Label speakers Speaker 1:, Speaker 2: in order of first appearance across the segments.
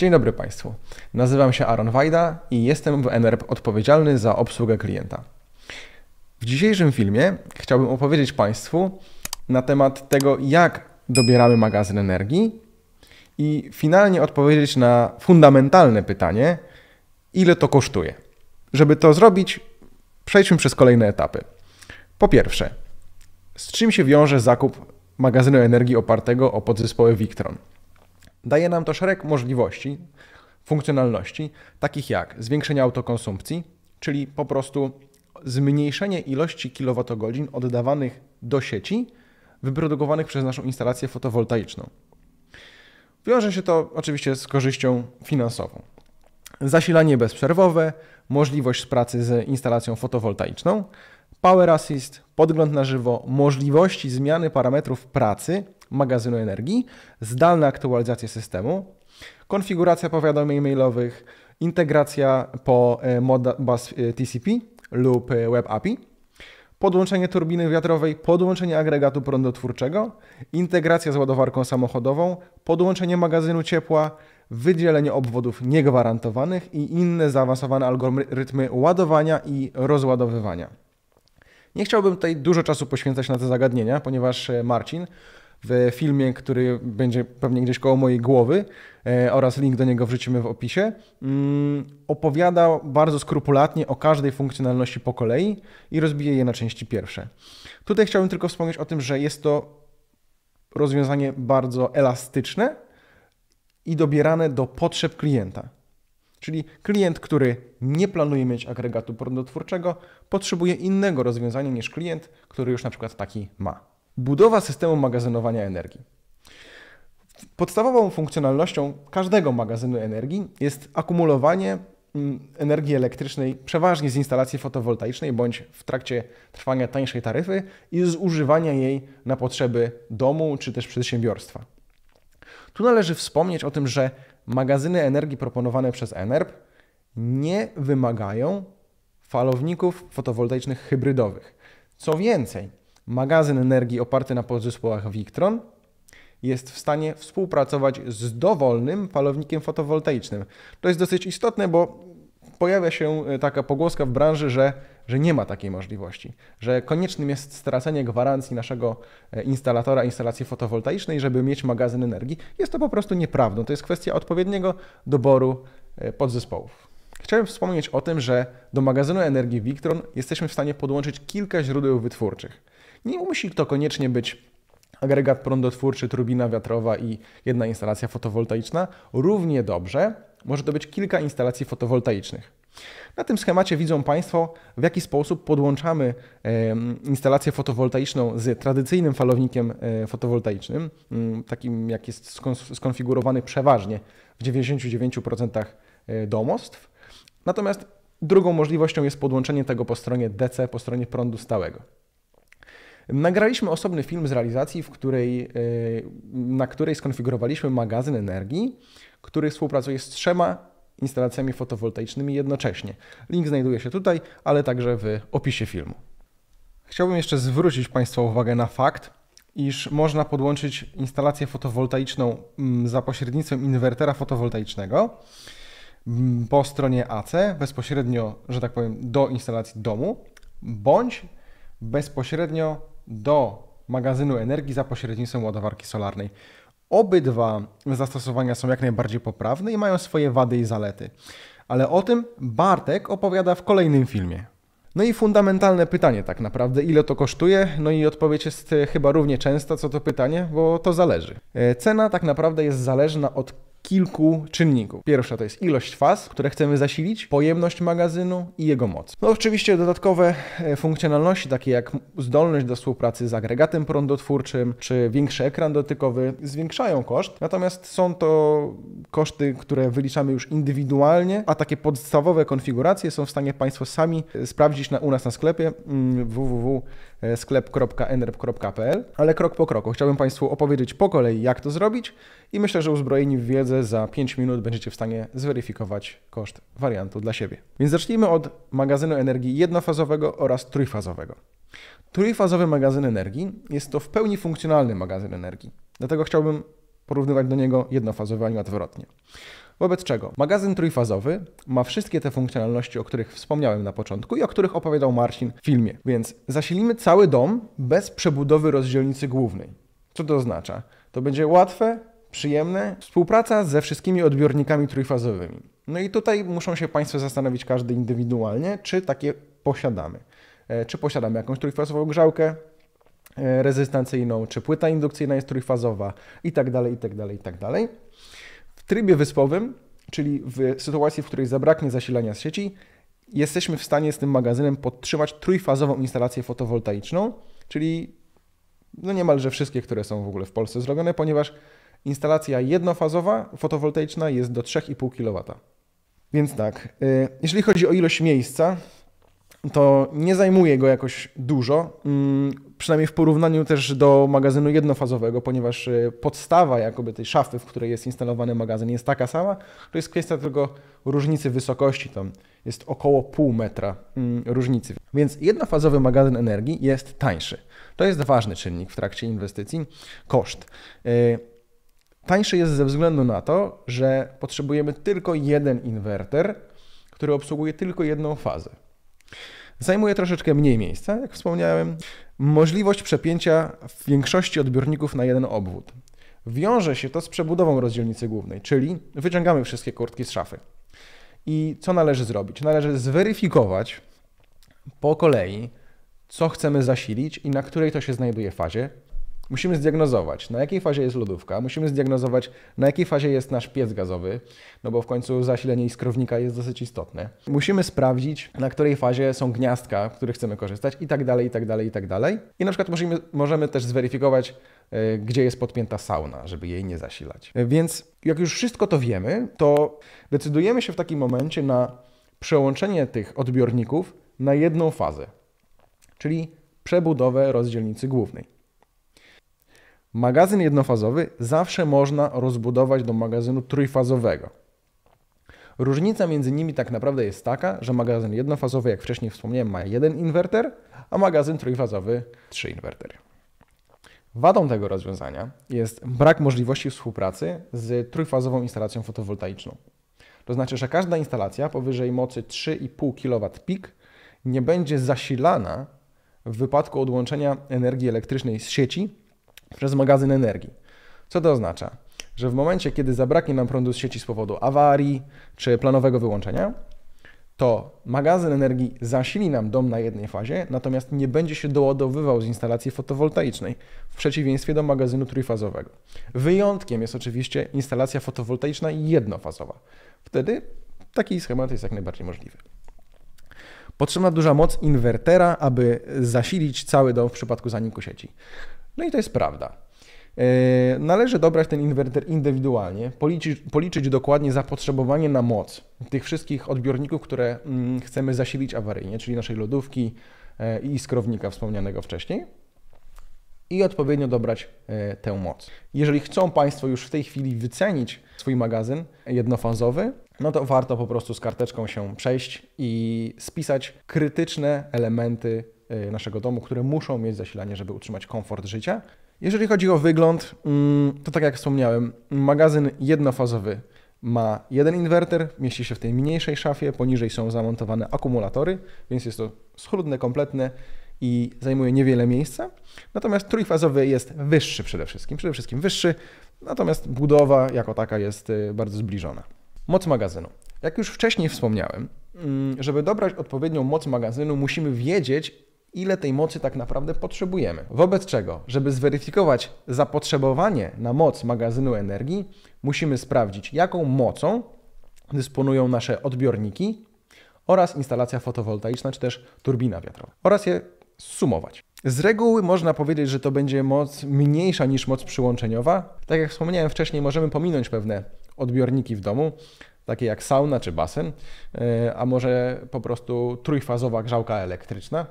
Speaker 1: Dzień dobry Państwu. Nazywam się Aaron Wajda i jestem w NRP odpowiedzialny za obsługę klienta. W dzisiejszym filmie chciałbym opowiedzieć Państwu na temat tego, jak dobieramy magazyn energii i finalnie odpowiedzieć na fundamentalne pytanie, ile to kosztuje. Żeby to zrobić, przejdźmy przez kolejne etapy. Po pierwsze, z czym się wiąże zakup magazynu energii opartego o podzespoły Victron? Daje nam to szereg możliwości, funkcjonalności, takich jak zwiększenie autokonsumpcji, czyli po prostu zmniejszenie ilości kilowatogodzin oddawanych do sieci, wyprodukowanych przez naszą instalację fotowoltaiczną. Wiąże się to oczywiście z korzyścią finansową. Zasilanie bezprzerwowe, możliwość pracy z instalacją fotowoltaiczną, Power Assist, podgląd na żywo, możliwości zmiany parametrów pracy magazynu energii, zdalne aktualizacje systemu, konfiguracja powiadomień mailowych, integracja po e, Modbus e, TCP lub e, Web API, podłączenie turbiny wiatrowej, podłączenie agregatu prądotwórczego, integracja z ładowarką samochodową, podłączenie magazynu ciepła, wydzielenie obwodów niegwarantowanych i inne zaawansowane algorytmy ładowania i rozładowywania. Nie chciałbym tutaj dużo czasu poświęcać na te zagadnienia, ponieważ Marcin w filmie, który będzie pewnie gdzieś koło mojej głowy e, oraz link do niego wrzucimy w opisie, mm, opowiada bardzo skrupulatnie o każdej funkcjonalności po kolei i rozbije je na części pierwsze. Tutaj chciałbym tylko wspomnieć o tym, że jest to rozwiązanie bardzo elastyczne i dobierane do potrzeb klienta. Czyli klient, który nie planuje mieć agregatu prądotwórczego, potrzebuje innego rozwiązania niż klient, który już na przykład taki ma budowa systemu magazynowania energii. Podstawową funkcjonalnością każdego magazynu energii jest akumulowanie mm, energii elektrycznej przeważnie z instalacji fotowoltaicznej bądź w trakcie trwania tańszej taryfy i zużywania jej na potrzeby domu czy też przedsiębiorstwa. Tu należy wspomnieć o tym, że magazyny energii proponowane przez ENERB nie wymagają falowników fotowoltaicznych hybrydowych. Co więcej, magazyn energii oparty na podzespołach Victron jest w stanie współpracować z dowolnym palownikiem fotowoltaicznym. To jest dosyć istotne, bo pojawia się e, taka pogłoska w branży, że, że nie ma takiej możliwości, że koniecznym jest stracenie gwarancji naszego e, instalatora instalacji fotowoltaicznej, żeby mieć magazyn energii. Jest to po prostu nieprawdą. To jest kwestia odpowiedniego doboru e, podzespołów. Chciałem wspomnieć o tym, że do magazynu energii Victron jesteśmy w stanie podłączyć kilka źródeł wytwórczych. Nie musi to koniecznie być agregat prądotwórczy, turbina wiatrowa i jedna instalacja fotowoltaiczna. Równie dobrze może to być kilka instalacji fotowoltaicznych. Na tym schemacie widzą Państwo, w jaki sposób podłączamy instalację fotowoltaiczną z tradycyjnym falownikiem e, fotowoltaicznym, mm, takim jak jest skonfigurowany przeważnie w 99% e, domostw. Natomiast drugą możliwością jest podłączenie tego po stronie DC, po stronie prądu stałego. Nagraliśmy osobny film z realizacji, w której, e, na której skonfigurowaliśmy magazyn energii, który współpracuje z trzema instalacjami fotowoltaicznymi jednocześnie. Link znajduje się tutaj, ale także w opisie filmu. Chciałbym jeszcze zwrócić Państwa uwagę na fakt, iż można podłączyć instalację fotowoltaiczną mm, za pośrednictwem inwertera fotowoltaicznego mm, po stronie AC, bezpośrednio, że tak powiem, do instalacji domu, bądź bezpośrednio do magazynu energii za pośrednictwem ładowarki solarnej. Obydwa zastosowania są jak najbardziej poprawne i mają swoje wady i zalety. Ale o tym Bartek opowiada w kolejnym filmie. No i fundamentalne pytanie tak naprawdę, ile to kosztuje? No i odpowiedź jest chyba równie częsta co to pytanie, bo to zależy. E, cena tak naprawdę jest zależna od kilku czynników. Pierwsza to jest ilość faz, które chcemy zasilić, pojemność magazynu i jego moc. No oczywiście dodatkowe e, funkcjonalności, takie jak zdolność do współpracy z agregatem prądotwórczym czy większy ekran dotykowy, zwiększają koszt, natomiast są to koszty, które wyliczamy już indywidualnie, a takie podstawowe konfiguracje są w stanie Państwo sami e, sprawdzić na, u nas na sklepie www mm, E, sklep.nrep.pl, ale krok po kroku. Chciałbym Państwu opowiedzieć po kolei, jak to zrobić i myślę, że uzbrojeni w wiedzę za 5 minut będziecie w stanie zweryfikować koszt wariantu dla siebie. Więc zacznijmy od magazynu energii jednofazowego oraz trójfazowego. Trójfazowy magazyn energii jest to w pełni funkcjonalny magazyn energii, dlatego chciałbym porównywać do niego jednofazowy, a nie odwrotnie. Wobec czego magazyn trójfazowy ma wszystkie te funkcjonalności, o których wspomniałem na początku i o których opowiadał Marcin w filmie. Więc zasilimy cały dom bez przebudowy rozdzielnicy głównej. Co to oznacza? To będzie łatwe, przyjemne, współpraca ze wszystkimi odbiornikami trójfazowymi. No i tutaj muszą się Państwo zastanowić każdy indywidualnie, czy takie posiadamy. E, czy posiadamy jakąś trójfazową grzałkę, e, rezystancyjną, czy płyta indukcyjna jest trójfazowa i tak dalej, i tak dalej, i tak dalej trybie wyspowym, czyli w sytuacji, w której zabraknie zasilania z sieci, jesteśmy w stanie z tym magazynem podtrzymać trójfazową instalację fotowoltaiczną, czyli no niemalże wszystkie, które są w ogóle w Polsce zrobione, ponieważ instalacja jednofazowa fotowoltaiczna jest do 3,5 kW. Więc tak, y, jeżeli chodzi o ilość miejsca, to nie zajmuje go jakoś dużo, mm, przynajmniej w porównaniu też do magazynu jednofazowego, ponieważ y, podstawa jakoby tej szafy, w której jest instalowany magazyn jest taka sama, to jest kwestia tylko różnicy wysokości, tam jest około pół metra mm, różnicy. Więc jednofazowy magazyn energii jest tańszy. To jest ważny czynnik w trakcie inwestycji, koszt. Y, tańszy jest ze względu na to, że potrzebujemy tylko jeden inwerter, który obsługuje tylko jedną fazę zajmuje troszeczkę mniej miejsca, jak wspomniałem. Możliwość przepięcia większości odbiorników na jeden obwód. Wiąże się to z przebudową rozdzielnicy głównej, czyli wyciągamy wszystkie kurtki z szafy. I co należy zrobić? Należy zweryfikować po kolei, co chcemy zasilić i na której to się znajduje fazie, Musimy zdiagnozować, na jakiej fazie jest lodówka, musimy zdiagnozować, na jakiej fazie jest nasz piec gazowy, no bo w końcu zasilenie iskrownika jest dosyć istotne. Musimy sprawdzić, na której fazie są gniazdka, w których chcemy korzystać i tak dalej, i tak dalej, i tak dalej. I na przykład możemy, możemy też zweryfikować, e, gdzie jest podpięta sauna, żeby jej nie zasilać. E, więc jak już wszystko to wiemy, to decydujemy się w takim momencie na przełączenie tych odbiorników na jedną fazę, czyli przebudowę rozdzielnicy głównej. Magazyn jednofazowy zawsze można rozbudować do magazynu trójfazowego. Różnica między nimi tak naprawdę jest taka, że magazyn jednofazowy, jak wcześniej wspomniałem, ma jeden inwerter, a magazyn trójfazowy trzy inwertery. Wadą tego rozwiązania jest brak możliwości współpracy z trójfazową instalacją fotowoltaiczną. To znaczy, że każda instalacja powyżej mocy 3,5 kW pik nie będzie zasilana w wypadku odłączenia energii elektrycznej z sieci przez magazyn energii. Co to oznacza? Że w momencie, kiedy zabraknie nam prądu z sieci z powodu awarii czy planowego wyłączenia, to magazyn energii zasili nam dom na jednej fazie, natomiast nie będzie się doładowywał z instalacji fotowoltaicznej, w przeciwieństwie do magazynu trójfazowego. Wyjątkiem jest oczywiście instalacja fotowoltaiczna jednofazowa. Wtedy taki schemat jest jak najbardziej możliwy. Potrzebna duża moc inwertera, aby zasilić cały dom w przypadku zaniku sieci. No i to jest prawda. E, należy dobrać ten inwerter indywidualnie, policzyć, policzyć, dokładnie zapotrzebowanie na moc tych wszystkich odbiorników, które mm, chcemy zasilić awaryjnie, czyli naszej lodówki e, i iskrownika wspomnianego wcześniej i odpowiednio dobrać e, tę moc. Jeżeli chcą Państwo już w tej chwili wycenić swój magazyn jednofazowy, no to warto po prostu z karteczką się przejść i spisać krytyczne elementy E, naszego domu, które muszą mieć zasilanie, żeby utrzymać komfort życia. Jeżeli chodzi o wygląd, mm, to tak jak wspomniałem, magazyn jednofazowy ma jeden inwerter, mieści się w tej mniejszej szafie, poniżej są zamontowane akumulatory, więc jest to schludne, kompletne i zajmuje niewiele miejsca. Natomiast trójfazowy jest wyższy przede wszystkim, przede wszystkim wyższy, natomiast budowa jako taka jest e, bardzo zbliżona. Moc magazynu. Jak już wcześniej wspomniałem, mm, żeby dobrać odpowiednią moc magazynu, musimy wiedzieć, ile tej mocy tak naprawdę potrzebujemy. Wobec czego, żeby zweryfikować zapotrzebowanie na moc magazynu energii, musimy sprawdzić, jaką mocą dysponują nasze odbiorniki oraz instalacja fotowoltaiczna czy też turbina wiatrowa oraz je sumować. Z reguły można powiedzieć, że to będzie moc mniejsza niż moc przyłączeniowa. Tak jak wspomniałem wcześniej, możemy pominąć pewne odbiorniki w domu, takie jak sauna czy basen, e, a może po prostu trójfazowa grzałka elektryczna,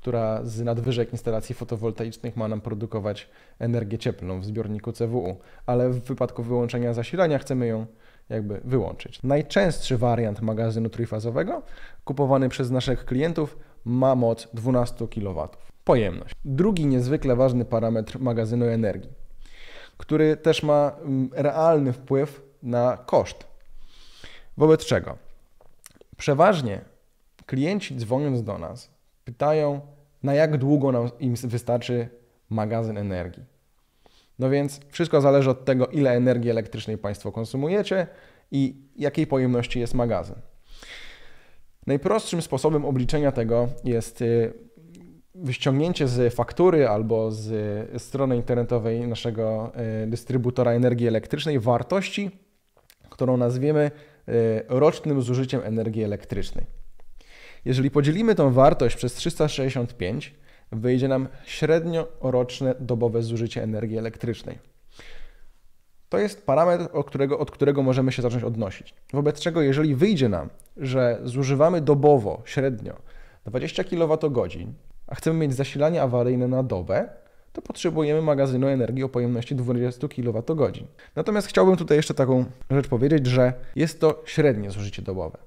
Speaker 1: która z nadwyżek instalacji fotowoltaicznych ma nam produkować energię cieplną w zbiorniku CWU, ale w wypadku wyłączenia zasilania chcemy ją jakby wyłączyć. Najczęstszy wariant magazynu trójfazowego kupowany przez naszych klientów ma moc 12 kW. Pojemność. Drugi niezwykle ważny parametr magazynu energii, który też ma mm, realny wpływ na koszt. Wobec czego przeważnie klienci dzwoniąc do nas pytają, na jak długo nam im wystarczy magazyn energii. No więc wszystko zależy od tego, ile energii elektrycznej Państwo konsumujecie i jakiej pojemności jest magazyn. Najprostszym sposobem obliczenia tego jest y, wyściągnięcie z faktury albo z y, strony internetowej naszego y, dystrybutora energii elektrycznej wartości, którą nazwiemy rocznym zużyciem energii elektrycznej. Jeżeli podzielimy tą wartość przez 365, wyjdzie nam średnio roczne dobowe zużycie energii elektrycznej. To jest parametr, od którego, od którego możemy się zacząć odnosić. Wobec czego, jeżeli wyjdzie nam, że zużywamy dobowo średnio 20 kWh, a chcemy mieć zasilanie awaryjne na dobę, to potrzebujemy magazynu energii o pojemności 20 kWh. Natomiast chciałbym tutaj jeszcze taką rzecz powiedzieć, że jest to średnie zużycie dobowe.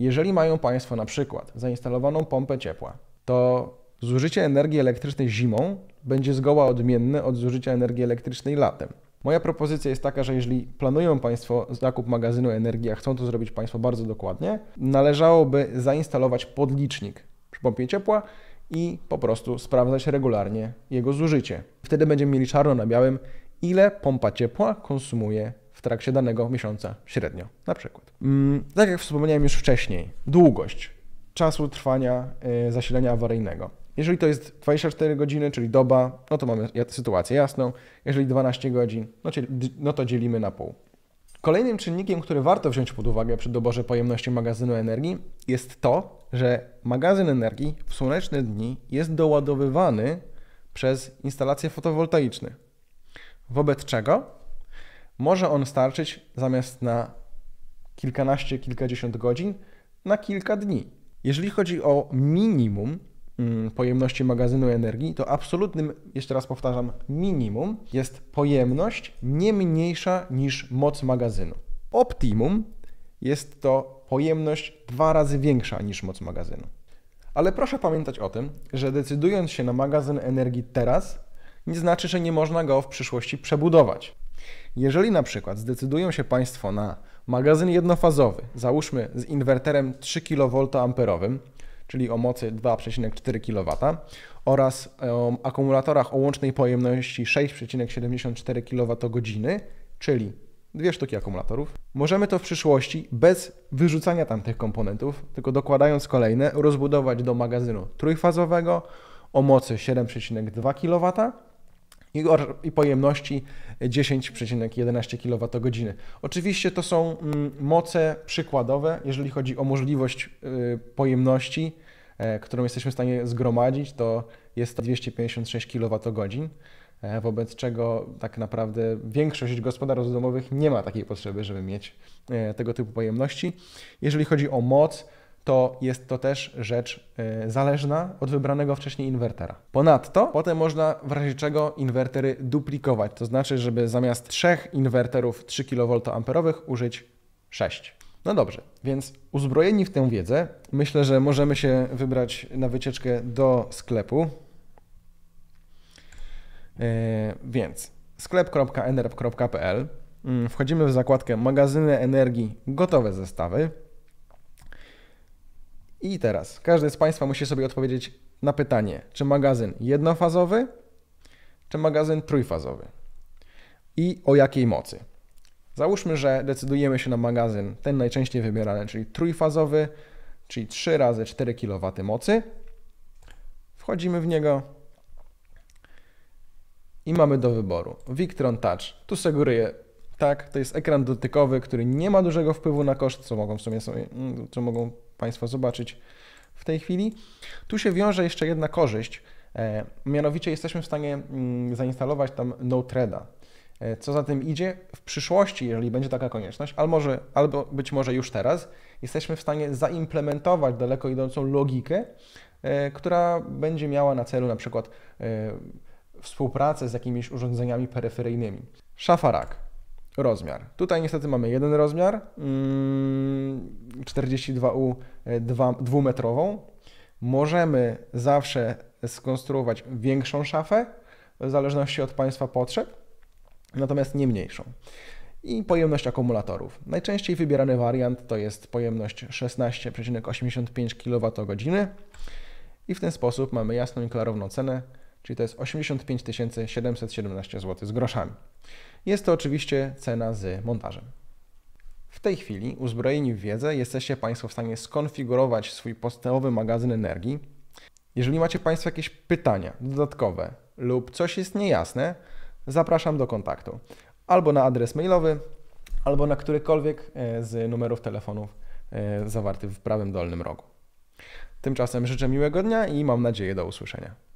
Speaker 1: Jeżeli mają Państwo na przykład zainstalowaną pompę ciepła, to zużycie energii elektrycznej zimą będzie zgoła odmienne od zużycia energii elektrycznej latem. Moja propozycja jest taka, że jeżeli planują Państwo zakup magazynu energii, a chcą to zrobić Państwo bardzo dokładnie, należałoby zainstalować podlicznik przy pompie ciepła i po prostu sprawdzać regularnie jego zużycie. Wtedy będziemy mieli czarno na białym, ile pompa ciepła konsumuje w trakcie danego miesiąca średnio, na przykład. Mm, tak jak wspomniałem już wcześniej, długość czasu trwania y, zasilenia awaryjnego. Jeżeli to jest 24 godziny, czyli doba, no to mamy sytuację jasną. Jeżeli 12 godzin, no, no to dzielimy na pół. Kolejnym czynnikiem, który warto wziąć pod uwagę przy doborze pojemności magazynu energii, jest to, że magazyn energii w słoneczne dni jest doładowywany przez instalacje fotowoltaiczne. Wobec czego może on starczyć zamiast na kilkanaście, kilkadziesiąt godzin na kilka dni. Jeżeli chodzi o minimum mm, pojemności magazynu energii, to absolutnym, jeszcze raz powtarzam, minimum jest pojemność nie mniejsza niż moc magazynu. Optimum jest to pojemność dwa razy większa niż moc magazynu. Ale proszę pamiętać o tym, że decydując się na magazyn energii teraz, nie znaczy, że nie można go w przyszłości przebudować. Jeżeli na przykład zdecydują się Państwo na magazyn jednofazowy, załóżmy z inwerterem 3 amperowym, czyli o mocy 2,4 kW oraz o akumulatorach o łącznej pojemności 6,74 kWh, czyli dwie sztuki akumulatorów. Możemy to w przyszłości bez wyrzucania tamtych komponentów, tylko dokładając kolejne, rozbudować do magazynu trójfazowego o mocy 7,2 kW i, pojemności 10,11 kWh. Oczywiście to są mm, moce przykładowe, jeżeli chodzi o możliwość y, pojemności, e, którą jesteśmy w stanie zgromadzić, to jest to 256 kWh e, wobec czego tak naprawdę większość gospodarstw domowych nie ma takiej potrzeby, żeby mieć e, tego typu pojemności. Jeżeli chodzi o moc, to jest to też rzecz y, zależna od wybranego wcześniej inwertera. Ponadto potem można w razie czego inwertery duplikować, to znaczy, żeby zamiast trzech inwerterów 3 kVA użyć 6. No dobrze, więc uzbrojeni w tę wiedzę, myślę, że możemy się wybrać na wycieczkę do sklepu. Y, więc sklep.enerp.pl mm, wchodzimy w zakładkę magazyny energii, gotowe zestawy i teraz każdy z Państwa musi sobie odpowiedzieć na pytanie, czy magazyn jednofazowy, czy magazyn trójfazowy i o jakiej mocy. Załóżmy, że decydujemy się na magazyn ten najczęściej wybierany, czyli trójfazowy, czyli 3 razy 4 kW mocy. Wchodzimy w niego i mamy do wyboru Victron Touch. Tu sugeruję tak, to jest ekran dotykowy, który nie ma dużego wpływu na koszt, co mogą w sumie, co mogą Państwo zobaczyć w tej chwili. Tu się wiąże jeszcze jedna korzyść, e, mianowicie jesteśmy w stanie mm, zainstalować tam NoTreda. E, co za tym idzie, w przyszłości, jeżeli będzie taka konieczność, albo, może, albo być może już teraz, jesteśmy w stanie zaimplementować daleko idącą logikę, e, która będzie miała na celu na przykład współpracę z jakimiś urządzeniami peryferyjnymi. Szafarak rozmiar. Tutaj niestety mamy jeden rozmiar, 42U mm, 2-metrową. E, Możemy zawsze skonstruować większą szafę, w zależności od Państwa potrzeb, natomiast nie mniejszą. I pojemność akumulatorów. Najczęściej wybierany wariant to jest pojemność 16,85 kWh i w ten sposób mamy jasną i klarowną cenę czyli to jest 85 717 zł z groszami. Jest to oczywiście cena z montażem. W tej chwili, uzbrojeni w wiedzę, jesteście Państwo w stanie skonfigurować swój podstawowy magazyn energii. Jeżeli macie Państwo jakieś pytania dodatkowe lub coś jest niejasne, zapraszam do kontaktu albo na adres mailowy, albo na którykolwiek e, z numerów telefonów e, zawartych w prawym dolnym rogu. Tymczasem życzę miłego dnia i mam nadzieję do usłyszenia.